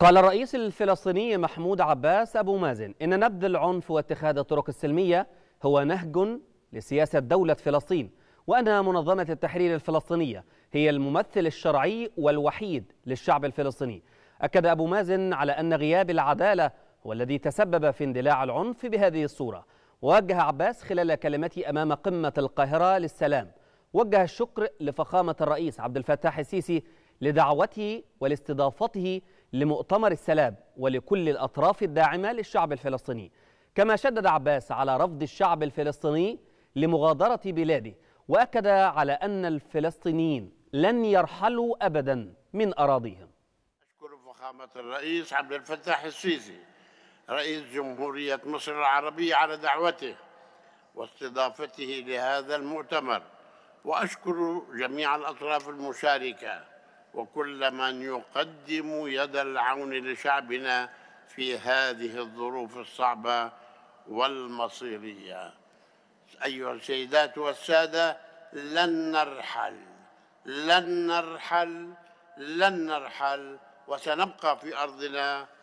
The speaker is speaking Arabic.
قال الرئيس الفلسطيني محمود عباس أبو مازن إن نبذ العنف واتخاذ الطرق السلمية هو نهج لسياسة دولة فلسطين وأن منظمة التحرير الفلسطينية هي الممثل الشرعي والوحيد للشعب الفلسطيني أكد أبو مازن على أن غياب العدالة هو الذي تسبب في اندلاع العنف بهذه الصورة ووجه عباس خلال كلمته أمام قمة القاهرة للسلام وجه الشكر لفخامة الرئيس عبد الفتاح السيسي لدعوته ولاستضافته لمؤتمر السلام ولكل الأطراف الداعمة للشعب الفلسطيني كما شدد عباس على رفض الشعب الفلسطيني لمغادرة بلاده وأكد على أن الفلسطينيين لن يرحلوا أبدا من أراضيهم أشكر فخامة الرئيس عبد الفتاح السيسي رئيس جمهورية مصر العربية على دعوته واستضافته لهذا المؤتمر وأشكر جميع الأطراف المشاركة وكل من يقدم يد العون لشعبنا في هذه الظروف الصعبة والمصيرية أيها السيدات والسادة لن نرحل لن نرحل لن نرحل وسنبقى في أرضنا